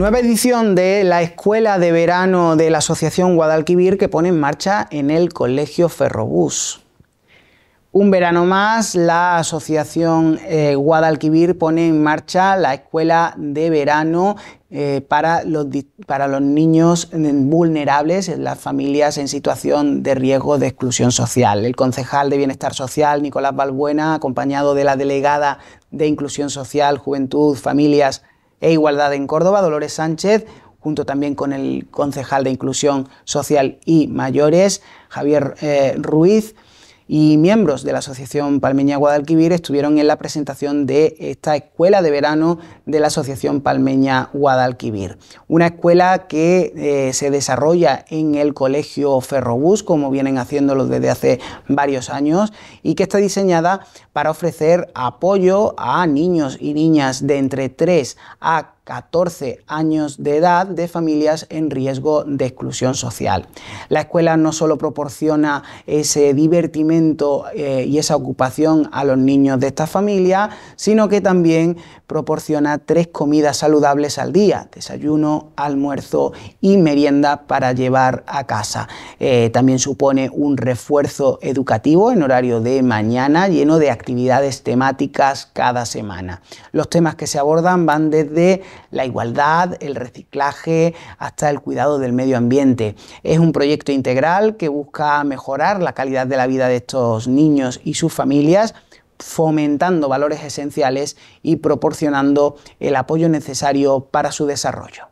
nueva edición de la Escuela de Verano de la Asociación Guadalquivir que pone en marcha en el Colegio Ferrobús. Un verano más, la Asociación eh, Guadalquivir pone en marcha la Escuela de Verano eh, para, los, para los niños vulnerables, las familias en situación de riesgo de exclusión social. El concejal de Bienestar Social, Nicolás Balbuena, acompañado de la delegada de Inclusión Social, Juventud, Familias e Igualdad en Córdoba, Dolores Sánchez, junto también con el concejal de Inclusión Social y Mayores, Javier eh, Ruiz y miembros de la Asociación Palmeña Guadalquivir estuvieron en la presentación de esta escuela de verano de la Asociación Palmeña Guadalquivir. Una escuela que eh, se desarrolla en el Colegio Ferrobús, como vienen haciéndolo desde hace varios años, y que está diseñada para ofrecer apoyo a niños y niñas de entre 3 a 4 14 años de edad de familias en riesgo de exclusión social. La escuela no solo proporciona ese divertimento eh, y esa ocupación a los niños de estas familias, sino que también proporciona tres comidas saludables al día, desayuno, almuerzo y merienda para llevar a casa. Eh, también supone un refuerzo educativo en horario de mañana lleno de actividades temáticas cada semana. Los temas que se abordan van desde la igualdad, el reciclaje, hasta el cuidado del medio ambiente. Es un proyecto integral que busca mejorar la calidad de la vida de estos niños y sus familias fomentando valores esenciales y proporcionando el apoyo necesario para su desarrollo.